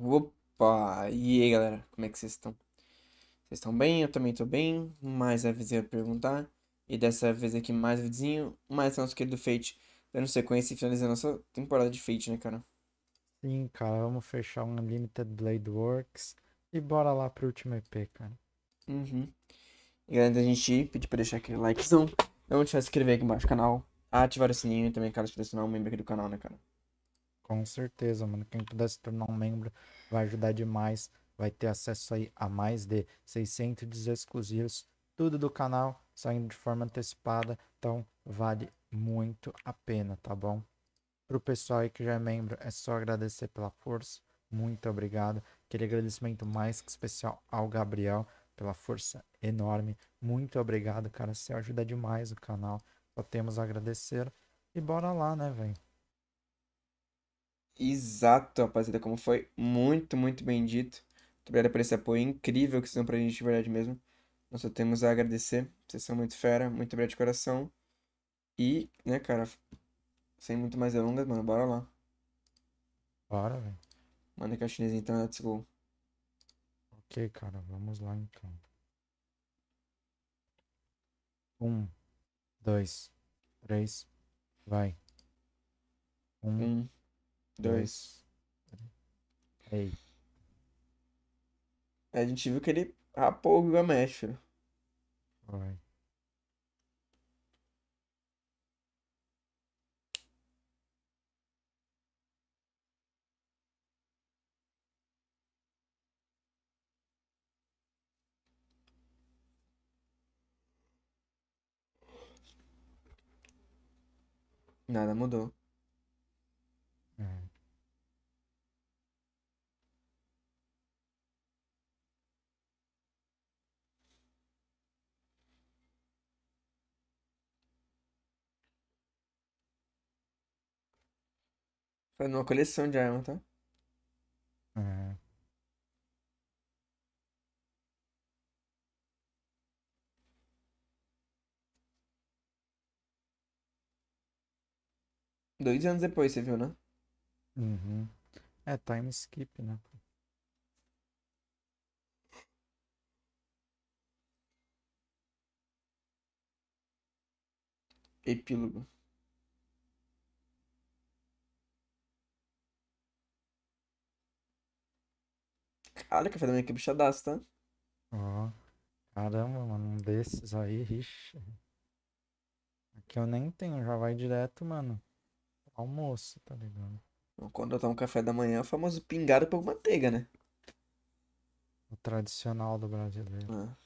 Opa! E aí galera, como é que vocês estão? Vocês estão bem? Eu também tô bem. Mais avisei a perguntar. E dessa vez aqui mais um vizinho, mais nosso querido Fate, dando sequência e finalizando a nossa temporada de Fate, né, cara? Sim, cara, vamos fechar um Unlimited Blade Works e bora lá pro último EP, cara. Uhum. E antes da gente pedir pra deixar aquele likezão, não de se inscrever aqui embaixo do canal, ativar o sininho e também, cara, se tornar um membro aqui do canal, né, cara? Com certeza, mano. Quem puder se tornar um membro vai ajudar demais. Vai ter acesso aí a mais de 600 exclusivos, tudo do canal, saindo de forma antecipada. Então, vale muito a pena, tá bom? Pro pessoal aí que já é membro, é só agradecer pela força. Muito obrigado. Aquele agradecimento mais que especial ao Gabriel pela força enorme. Muito obrigado, cara. Você ajuda demais o canal. Só temos a agradecer. E bora lá, né, velho? Exato, rapaziada, como foi muito, muito bem dito. Muito obrigado por esse apoio incrível que vocês dão pra gente, de verdade mesmo. Nós só temos a agradecer. Vocês são muito fera, muito obrigado de coração. E, né, cara, sem muito mais delongas, mano, bora lá. Bora, velho. Manda que a chinesa então, let's go. Ok, cara, vamos lá então. Um, dois, três, vai. Um. um Dois. Aí. É é, a gente viu que ele rapou o Gilgamesh, Vai. Nada mudou. Fazendo é uma coleção de arma, tá? É. Dois anos depois, você viu, né? Uhum. É, time skip, né? Epílogo. Cara, café da manhã que bichadaço, tá? Ó. Caramba, mano, um desses aí, ixi. Aqui eu nem tenho, já vai direto, mano. Almoço, tá ligado? Quando eu um café da manhã, o famoso pingado por manteiga, né? O tradicional do brasileiro. Ah.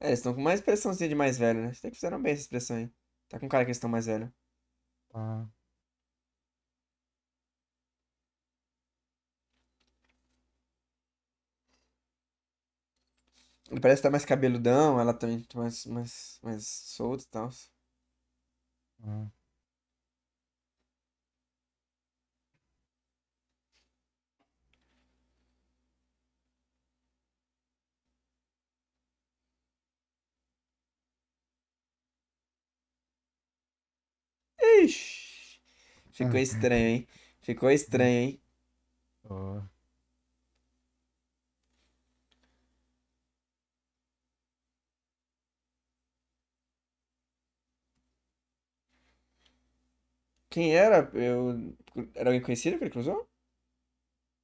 É, eles estão com mais expressãozinha de mais velho, né? Vocês que fizeram bem essa expressão aí. Tá com cara que eles estão mais velho. Tá. Ele parece estar tá mais cabeludão, ela também tá mais, mais, mais solta e tal. Hum. Ixi. Ficou ah. estranho, hein? Ficou estranho, hein? Oh. Quem era? Eu... Era alguém conhecido que ele cruzou?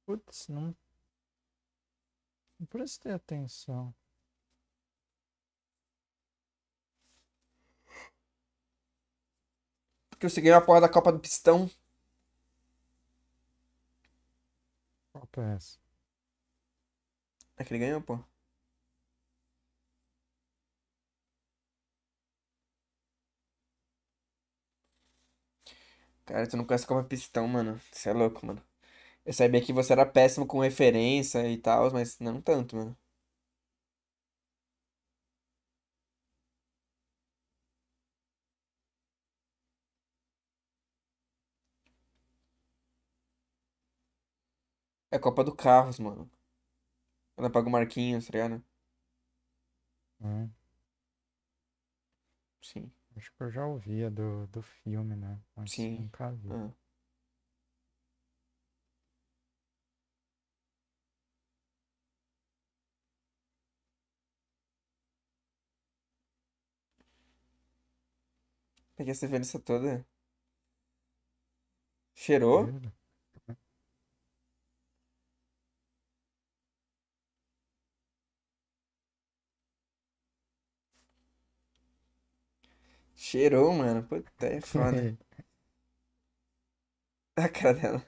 Putz, não. Não prestei atenção. Porque eu segui a porra da Copa do Pistão. Copa é essa? É que ele ganhou, pô. Cara, tu não conhece como é pistão, mano. Você é louco, mano. Eu sabia que você era péssimo com referência e tal, mas não tanto, mano. É a Copa do Carros, mano. Quando apaga o Marquinhos, tá ligado? Hum. Sim. Acho que eu já ouvia do, do filme, né? Mas Sim. nunca vi. Ah. Peguei essa velhice toda. Cheirou? Cheirou, mano. Puta, é foda. a cara dela.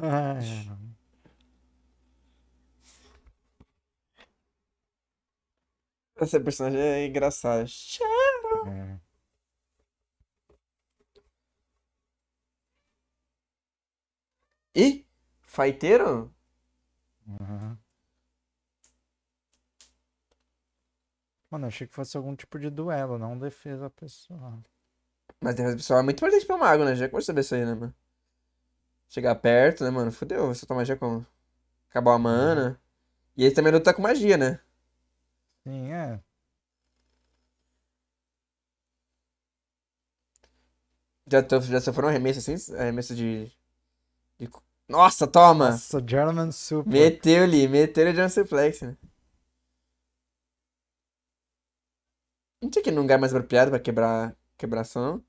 Ah, é. Essa personagem é engraçada. Cheiro! É. Ih, faiteiro? Uhum. Mano, achei que fosse algum tipo de duelo, não defesa pessoal. Mas defesa pessoal é muito importante pra mago, né? Já conversou sobre isso aí, né, mano? chegar perto, né, mano? Fudeu, você soltar magia como? Acabou a uhum. mana. E ele também não tá com magia, né? Sim, é. Já, já sofreu um arremesso assim? Arremesso de. de... Nossa, toma! Nossa, German Suplex. meteu ali meteu-lhe German Suplex, né? Não tinha que não lugar mais apropriado pra quebrar, quebrar quebração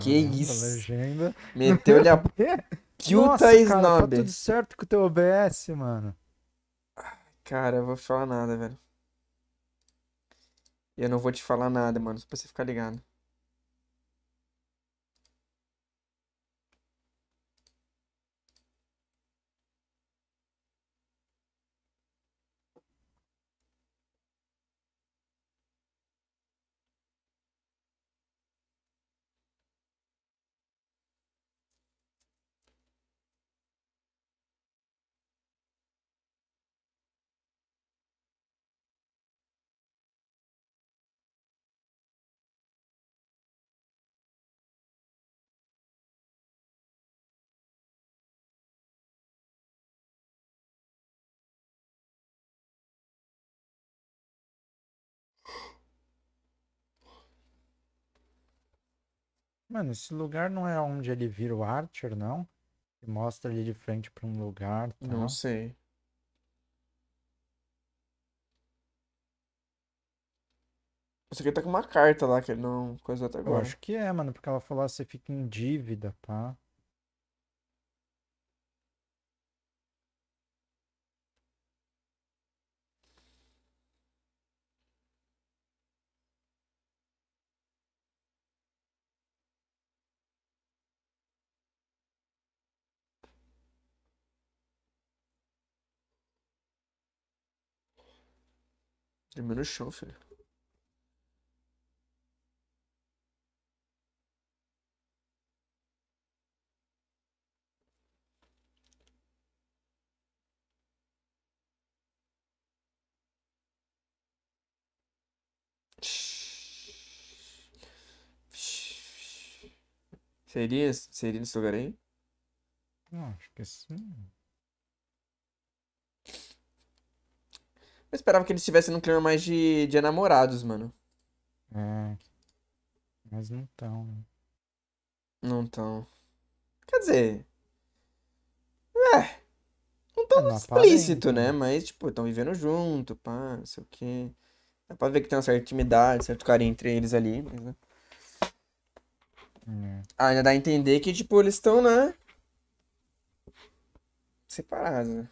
Que isso? Legenda. meteu ele a puta snob. Tá tudo certo com o teu OBS, mano. Cara, eu vou falar nada, velho. Eu não vou te falar nada, mano, só pra você ficar ligado. Mano, esse lugar não é onde ele vira o Archer, não? Que mostra ele de frente pra um lugar. Tá? Não sei. Isso aqui tá com uma carta lá que ele não coisa até agora. Eu acho que é, mano, porque ela falou assim, fica em dívida, tá Dormiu no chão, filho. Seria, seria nesse lugar aí? Não, acho que é sim. Eu esperava que eles estivessem num clima mais de, de enamorados, mano. É. Mas não tão. Né? Não tão. Quer dizer. É. Não tão é, explícito, né? né? Mas, tipo, estão vivendo junto, pá, não sei o quê. Dá pra ver que tem uma certa intimidade, certo carinho entre eles ali, mas, né? É. Ah, ainda dá a entender que, tipo, eles estão, né? Separados, né?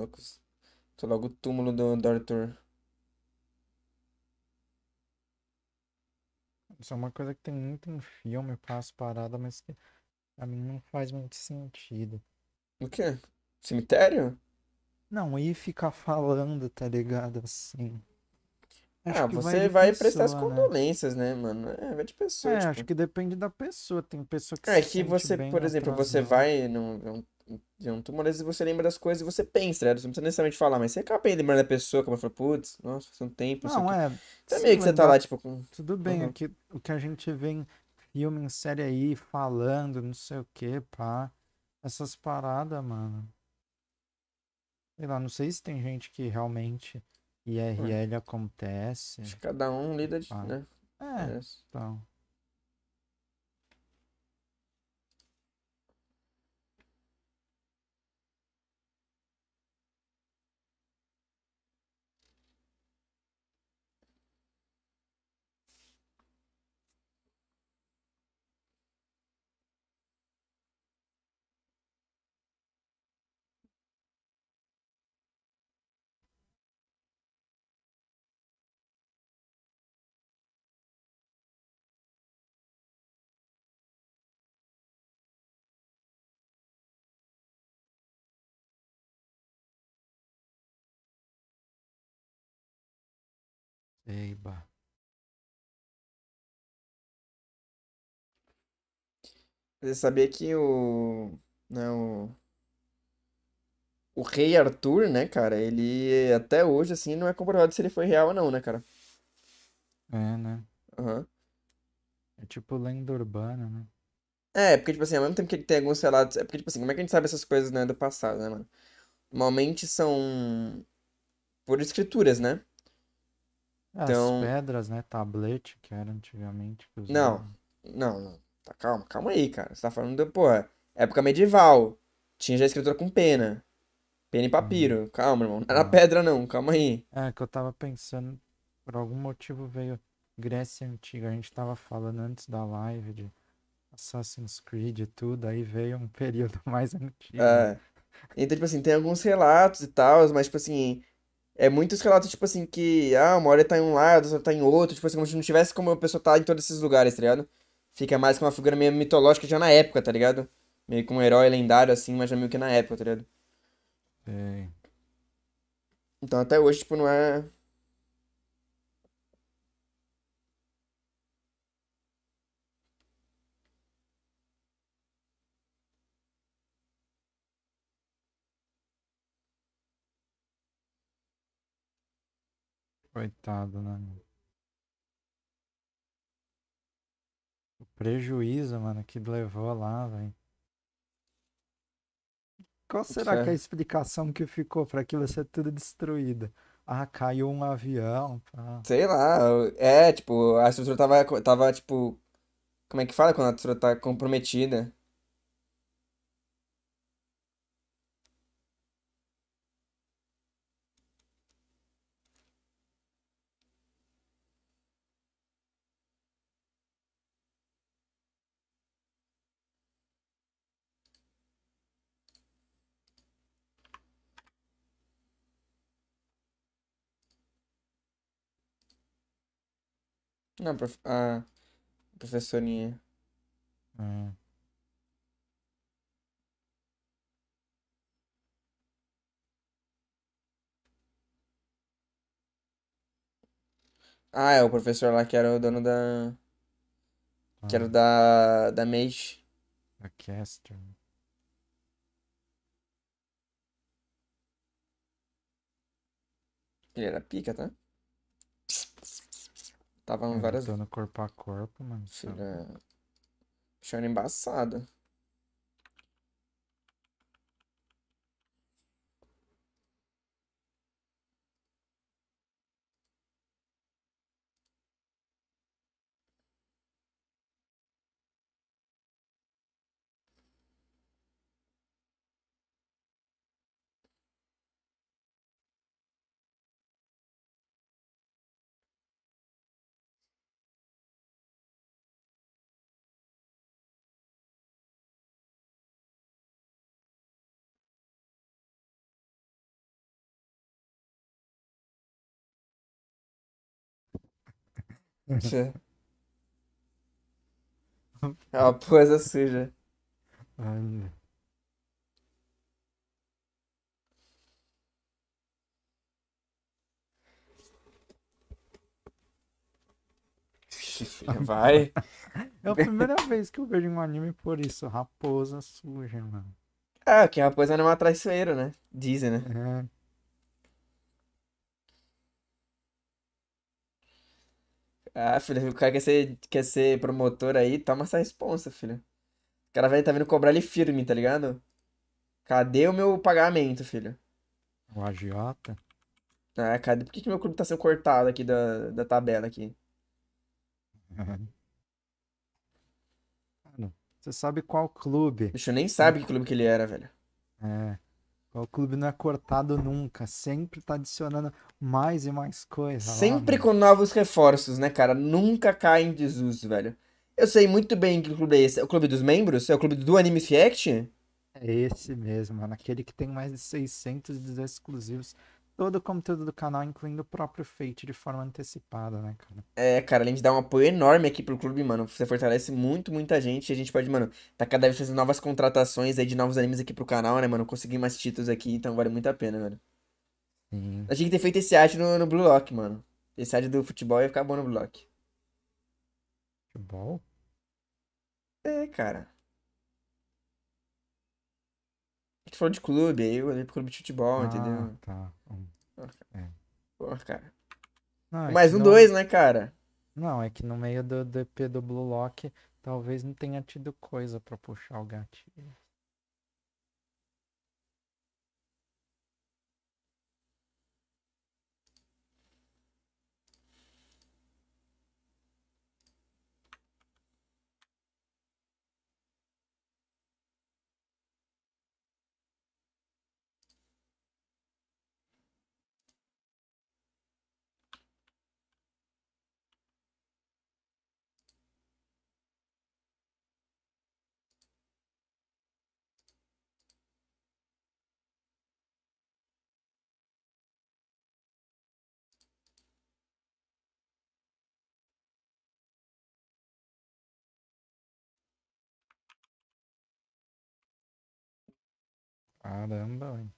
É Tô logo o túmulo do, do Arthur. Isso é uma coisa que tem muito em filme, passo parada, mas que a mim não faz muito sentido. O quê? Cemitério? Não, ir ficar falando, tá ligado? Assim. Acho ah, você vai, vai pessoa, prestar as né? condolências, né? né, mano? É, vai de pessoa. É, tipo... acho que depende da pessoa. Tem pessoa que. Ah, é que você, por exemplo, você vai num, então, às vezes você lembra das coisas e você pensa, né? Você não precisa necessariamente falar, mas você acaba lembrando da pessoa, como falo, putz, nossa, faz um tempo, não, não é. Então, é meio que você tá lá, tipo, com... Tudo bem, uhum. o, que, o que a gente vê em filme, em série aí, falando, não sei o que, pá. Essas paradas, mano. Sei lá, não sei se tem gente que realmente IRL hum. acontece. Acho que cada um lida de. Né? É, é, então. Eiba. Você sabia que o. Não. Né, o rei Arthur, né, cara? Ele até hoje, assim, não é comprovado se ele foi real ou não, né, cara? É, né? Uhum. É tipo lenda urbana, né? É, porque, tipo assim, ao mesmo tempo que ele tem alguns relatos. É porque, tipo assim, como é que a gente sabe essas coisas, né, do passado, né, mano? Normalmente são. por escrituras, né? Então... As pedras, né? Tablete que era antigamente. Que não, não, não. Tá, calma, calma aí, cara. Você tá falando de porra, época medieval. Tinha já escritura com pena. Pena e uhum. papiro. Uhum. Calma, irmão. Não era ah. pedra, não. Calma aí. É, que eu tava pensando. Por algum motivo veio Grécia Antiga. A gente tava falando antes da live de Assassin's Creed e tudo. Aí veio um período mais antigo. É. Então, tipo assim, tem alguns relatos e tal, mas, tipo assim, é muitos relatos, tipo assim, que ah, uma hora tá em um lado, outra tá em outro, tipo assim, como se não tivesse como a pessoa tá em todos esses lugares, tá ligado? Fica mais com uma figura meio mitológica já na época, tá ligado? Meio que um herói lendário, assim, mas já meio que na época, tá ligado? É. Então até hoje, tipo, não é Coitado, né? O prejuízo, mano, que levou lá, velho. Qual será que é, é a explicação que ficou para aquilo ser tudo destruído? Ah, caiu um avião. Pá. Sei lá. É, tipo, a estrutura tava, tava, tipo. Como é que fala quando a estrutura tá comprometida? Não, prof... ah, professorinha. Ah. Ah, é o professor lá que era o dono da. Ah. Que era ah. da. da Mage. A Caster. Ele era pica, tá? Tava é, várias. Lutando corpo a corpo, mano. Tira... Tá... embaçado. embaçada. Raposa uhum. É uma coisa suja. Ai, Vai. É a primeira vez que eu vejo um anime por isso, raposa suja, mano. Ah, que raposa não é uma traiçoeira, né? Dizem, né? É. Ah, filho, o cara quer ser, quer ser promotor aí, toma essa responsa, filho. O cara vai tá vindo cobrar ele firme, tá ligado? Cadê o meu pagamento, filho? O é agiota? Ah, cadê? Por que, que meu clube tá sendo cortado aqui da, da tabela aqui? Mano, você sabe qual clube? Bicho, nem sabe que clube que ele era, velho. É. O clube não é cortado nunca, sempre tá adicionando mais e mais coisas. Sempre lá, com novos reforços, né, cara? Nunca cai em desuso, velho. Eu sei muito bem que clube é esse. É o clube dos membros? É o clube do Anime React? É esse mesmo, mano. Aquele que tem mais de 600 exclusivos todo o conteúdo do canal, incluindo o próprio Fate, de forma antecipada, né, cara? É, cara, além de dar um apoio enorme aqui pro clube, mano, você fortalece muito, muita gente. e a gente pode, mano, tá cada vez fazendo novas contratações aí de novos animes aqui pro canal, né, mano? Conseguir mais títulos aqui, então vale muito a pena, mano. Sim. gente tem que ter feito esse ad no, no Blue Lock, mano. Esse ad do futebol ia ficar bom no Blue Lock. Futebol? É, cara. A gente falou de clube, aí eu olhei pro clube de futebol, ah, entendeu? Tá. Porra, cara. Não, é Mais um dois, é- né, cara? Não, é que no meio do DP do Blue Lock talvez não tenha tido coisa para puxar o gatilho. Caramba, velho.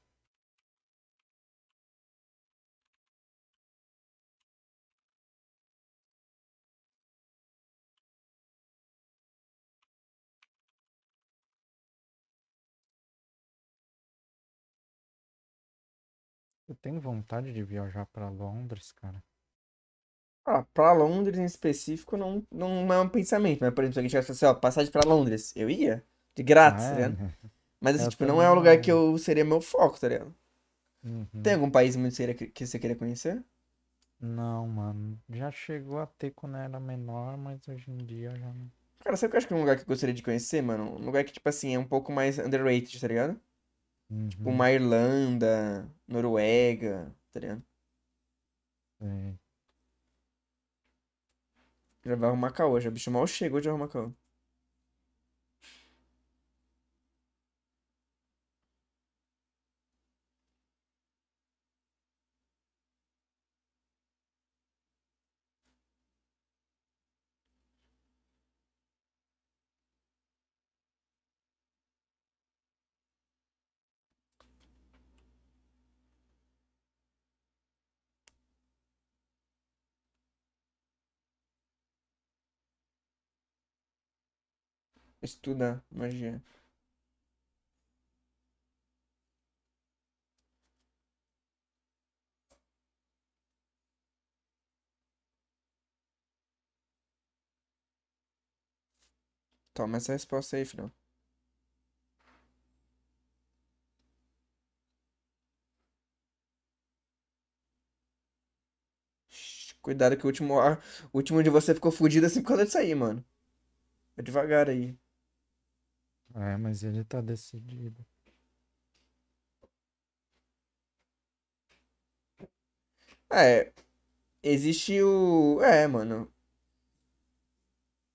Eu tenho vontade de viajar para Londres, cara. Ah, pra Londres em específico não, não, não é um pensamento, mas por exemplo, se a gente tivesse assim, ó, passagem pra Londres, eu ia? De grátis, tá ah, é. né? Mas, assim, tipo, não é o lugar que eu seria meu foco, tá ligado? Uhum. Tem algum país muito sério que você queria conhecer? Não, mano. Já chegou a ter quando era menor, mas hoje em dia já não. Cara, sabe o que eu acho que é um lugar que eu gostaria de conhecer, mano? Um lugar que, tipo assim, é um pouco mais underrated, tá ligado? Tipo, uhum. Tipo, uma Irlanda, Noruega, tá ligado? É. Já vai arrumar caô, já. Bicho mal chegou de arrumar caô. estudar magia. Toma essa resposta aí, filho. Cuidado que o último, o último de você ficou fudido assim por causa disso aí, mano. É devagar aí. É, mas ele tá decidido. É. Existe o. É, mano.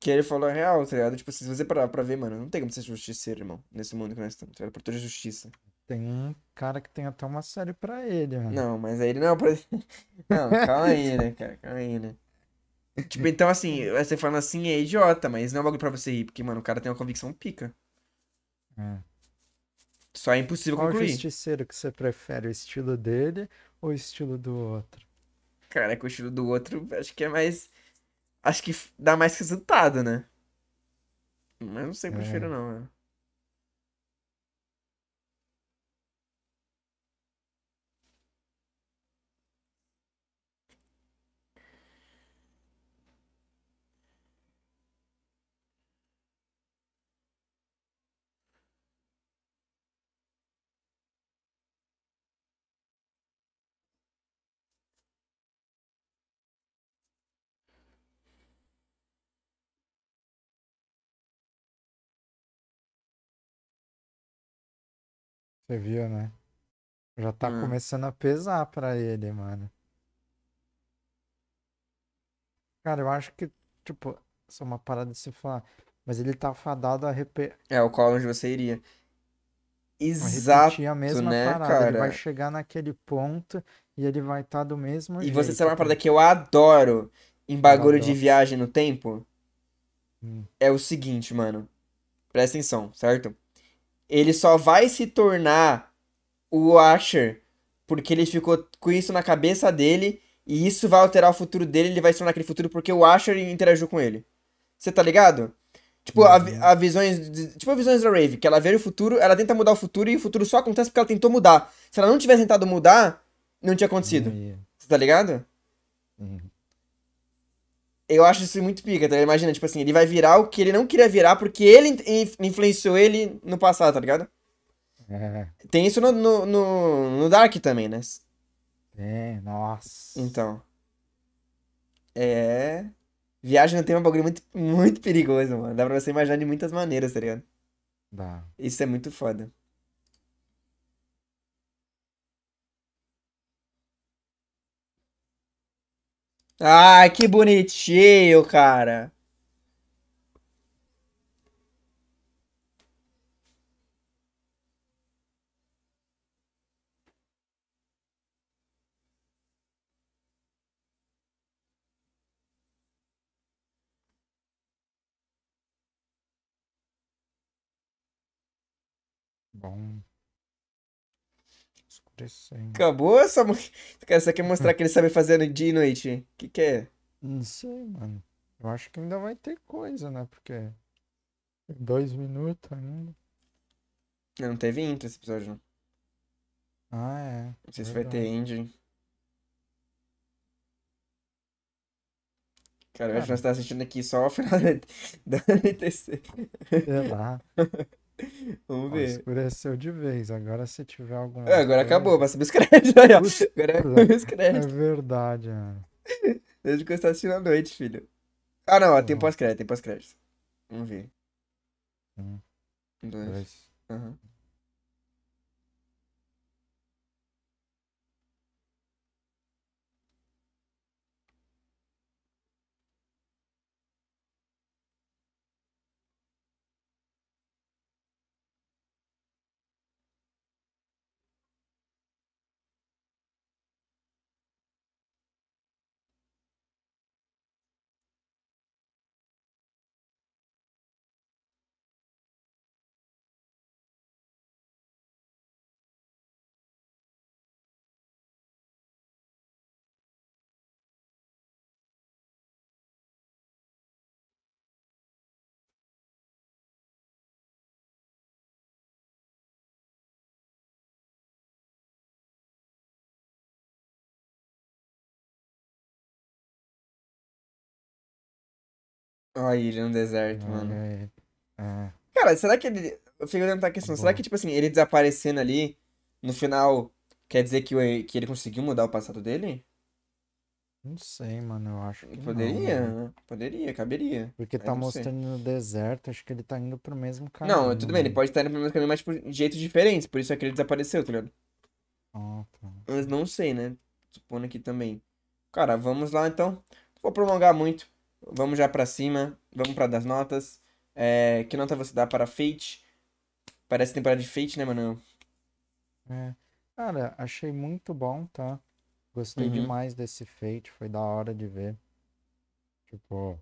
Que ele falou a real, tá ligado? Tipo, se você parar pra ver, mano, não tem como ser justiceiro, irmão. Nesse mundo que nós estamos, tá ligado? toda justiça. Tem um cara que tem até uma série pra ele, mano. Não, mas aí ele não. É pra... Não, calma aí, né, cara? Calma aí, né? Tipo, então assim, você falando assim é idiota, mas não é um bagulho pra você rir, porque, mano, o cara tem uma convicção pica. É. Só é impossível Qual concluir. Qual justiceiro que você prefere? O estilo dele ou o estilo do outro? Cara, com o estilo do outro, acho que é mais. Acho que dá mais resultado, né? Mas não sei, é. prefiro não, mano. Né? Você viu, né? Já tá hum. começando a pesar pra ele, mano. Cara, eu acho que, tipo, só é uma parada de se falar. Mas ele tá fadado a repetir. É, o qual onde você iria. Exato. a mesma né, parada. Cara? Ele vai chegar naquele ponto e ele vai estar tá do mesmo e jeito. E você sabe uma parada que eu adoro em bagulho adoro. de viagem no tempo? Hum. É o seguinte, mano. Presta atenção, certo? ele só vai se tornar o Asher porque ele ficou com isso na cabeça dele e isso vai alterar o futuro dele, ele vai se tornar aquele futuro porque o Asher interagiu com ele. Você tá ligado? Tipo, a, uhum. a visões. De, tipo a visões da Rave, que ela vê o futuro, ela tenta mudar o futuro e o futuro só acontece porque ela tentou mudar. Se ela não tivesse tentado mudar, não tinha acontecido. Uhum. Você tá ligado? Uhum eu acho isso muito pica, tá? Imagina, tipo assim, ele vai virar o que ele não queria virar porque ele influenciou ele no passado, tá ligado? É. Tem isso no, no, no, no, Dark também, né? É, nossa. Então. É. Viagem no tempo é um bagulho muito, muito perigoso, mano. Dá pra você imaginar de muitas maneiras, tá ligado? Dá. Isso é muito foda. Ah, que bonitinho, cara. acontecendo? Acabou essa. Cara, você quer mostrar hum. que ele sabe fazer dia e noite? O que, que é? Não sei, mano. Eu acho que ainda vai ter coisa, né? Porque. Dois minutos ainda. Não, não teve intro esse episódio, não. Ah, é. Não sei se vai ter ending. Cara, eu acho que nós tá assistindo aqui só o final da NTC. Sei lá. Vamos ver. Ó, escureceu de vez. Agora se tiver alguma. É, agora coisa... acabou, mas subscreve. Aí, ó. agora é subscreve. É verdade, mano. Desde que eu estou assistindo à noite, filho. Ah, não, ó, tem pós-crédito, tem pós-crédito. Vamos ver. Um, dois. dois. Uhum. Ó, ele ilha no deserto, mano. É. é. Cara, será que ele. Eu fico tentando a questão. Será que, tipo assim, ele desaparecendo ali, no final, quer dizer que, o, que ele conseguiu mudar o passado dele? Não sei, mano. Eu acho que. Poderia, não, né? Poderia, caberia. Porque tá mostrando sei. no deserto, acho que ele tá indo pro mesmo caminho. Não, tudo bem, ele pode estar indo pro mesmo caminho, mas tipo, de jeito diferente. Por isso é que ele desapareceu, tá ligado? Ah, tá. Mas não sei, né? Supondo aqui também. Cara, vamos lá então. Não vou prolongar muito. Vamos já para cima, vamos para das notas. É, que nota você dá para Fate? Parece temporada de Fate, né, mano? É. Cara, achei muito bom, tá? Gostei uhum. demais desse Fate, foi da hora de ver. Tipo.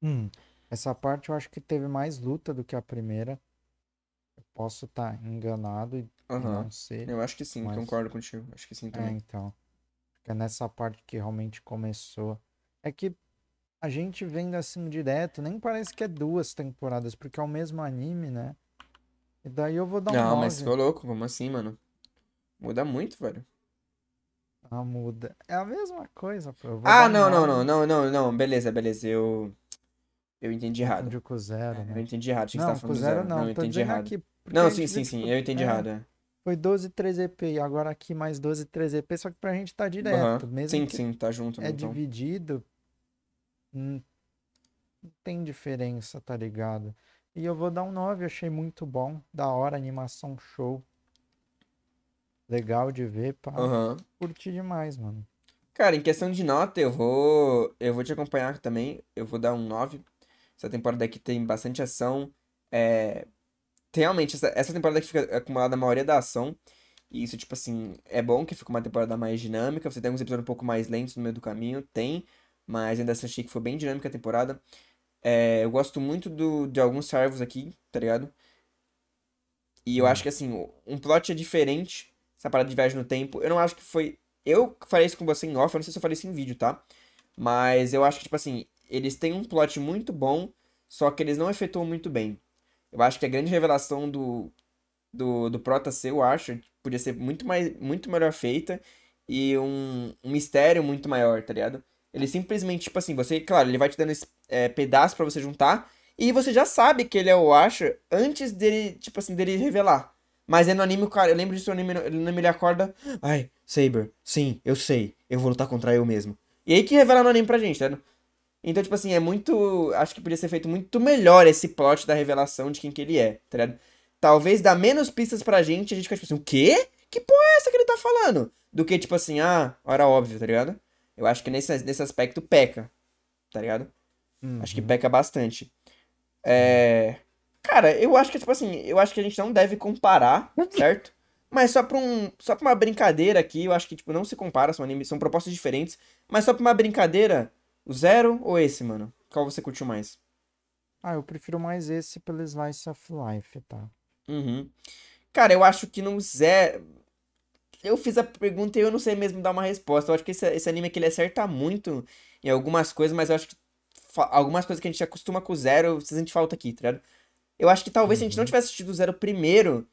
Hum, essa parte eu acho que teve mais luta do que a primeira. Eu posso estar tá enganado e uhum. não sei Eu acho que sim, mas... concordo contigo. Acho que sim é, também. É, então. Porque nessa parte que realmente começou. É que a gente vendo assim direto, nem parece que é duas temporadas, porque é o mesmo anime, né? E daí eu vou dar um. Não, nove. mas ficou louco, como assim, mano? Muda muito, velho. Ah, muda. É a mesma coisa, pô. Ah, não, não, não, não, não, não. Beleza, beleza. Eu. Eu entendi errado. Entendi zero, é, né? Eu entendi errado. Tinha não, que com zero, zero, não. não eu entendi errado. Aqui, não, sim, sim, sim. Que... Eu entendi é. errado. É. Foi 12 3 EP, e agora aqui mais 12 3 EP, só que pra gente tá direto. Uhum. Mesmo sim, sim, tá junto. É então. dividido, Hum, não tem diferença, tá ligado? E eu vou dar um 9, achei muito bom. Da hora, animação show. Legal de ver, pá. Uhum. Curti demais, mano. Cara, em questão de nota, eu vou. Eu vou te acompanhar também. Eu vou dar um 9. Essa temporada aqui tem bastante ação. É... Realmente, essa, essa temporada aqui fica acumulada a maioria da ação. E isso, tipo assim, é bom que fica uma temporada mais dinâmica. Você tem alguns episódios um pouco mais lentos no meio do caminho. Tem mas ainda assim achei que foi bem dinâmica a temporada. É, eu gosto muito do, de alguns servos aqui, tá ligado? E eu uhum. acho que, assim, um plot é diferente, essa parada de viagem no tempo. Eu não acho que foi... Eu falei isso com você em off, eu não sei se eu falei isso em vídeo, tá? Mas eu acho que, tipo assim, eles têm um plot muito bom, só que eles não efetuam muito bem. Eu acho que a grande revelação do, do, do Prota C, eu acho, podia ser muito, mais, muito melhor feita e um, um mistério muito maior, tá ligado? Ele simplesmente, tipo assim, você, claro, ele vai te dando esse é, pedaço para você juntar. E você já sabe que ele é o Asher antes dele, tipo assim, dele revelar. Mas é no anime, cara, eu lembro disso no anime, no anime ele acorda. Ai, Saber, sim, eu sei. Eu vou lutar contra eu mesmo. E aí que revela no anime pra gente, tá? Então, tipo assim, é muito. Acho que podia ser feito muito melhor esse plot da revelação de quem que ele é, tá ligado? Talvez dá menos pistas pra gente e a gente fica tipo assim, o quê? Que porra é essa que ele tá falando? Do que, tipo assim, ah, era óbvio, tá ligado? Eu acho que nesse, nesse aspecto peca, tá ligado? Uhum. Acho que uhum. peca bastante. É... Cara, eu acho que, tipo assim, eu acho que a gente não deve comparar, certo? Mas só pra, um, só pra uma brincadeira aqui, eu acho que, tipo, não se compara, são animes, são propostas diferentes. Mas só pra uma brincadeira, o Zero ou esse, mano? Qual você curtiu mais? Ah, eu prefiro mais esse pelo Slice of Life, tá? Uhum. Cara, eu acho que no Zero... Eu fiz a pergunta e eu não sei mesmo dar uma resposta. Eu acho que esse, esse anime aqui ele acerta muito em algumas coisas, mas eu acho que algumas coisas que a gente acostuma com o Zero, se a gente falta aqui, tá ligado? Eu acho que talvez uhum. se a gente não uhum. tivesse assistido o Zero primeiro,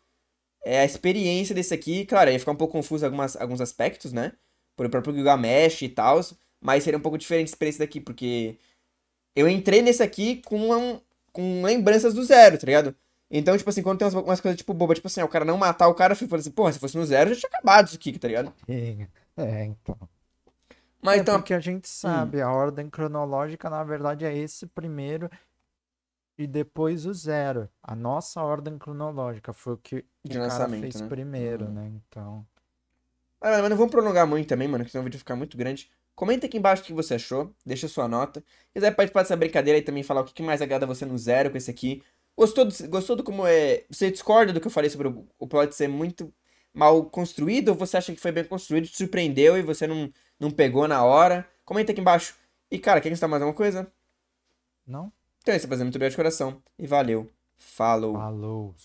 é, a experiência desse aqui, claro, ia ficar um pouco confuso algumas, alguns aspectos, né? Por o próprio Gilgamesh e tal, mas seria um pouco diferente a experiência daqui, porque eu entrei nesse aqui com, um, com lembranças do Zero, tá ligado? Então, tipo assim, quando tem umas, umas coisas, tipo, boba, tipo assim, ah, o cara não matar o cara, eu fico assim, porra, se fosse no zero, já tinha acabado isso aqui, tá ligado? É, é, então. Mas é então. Porque a gente sabe, hum. a ordem cronológica, na verdade, é esse primeiro e depois o zero. A nossa ordem cronológica foi o que De o cara fez né? primeiro, uhum. né? Então. Ah, mas não vamos prolongar muito também, mano, que senão o vídeo ficar muito grande. Comenta aqui embaixo o que você achou, deixa sua nota. Se quiser participar dessa brincadeira e também falar o que mais agrada você no zero com esse aqui, Gostou, do, gostou do como é. Você discorda do que eu falei sobre o, o plot ser muito mal construído? Ou você acha que foi bem construído, te surpreendeu e você não, não pegou na hora? Comenta aqui embaixo. E cara, quer que gastar mais alguma coisa? Não. Então é isso, rapaziada. Muito obrigado de coração. E valeu. Falou. Falou.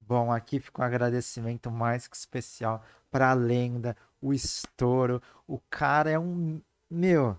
Bom, aqui fica um agradecimento mais que especial para a lenda, o estouro. O cara é um. Meu,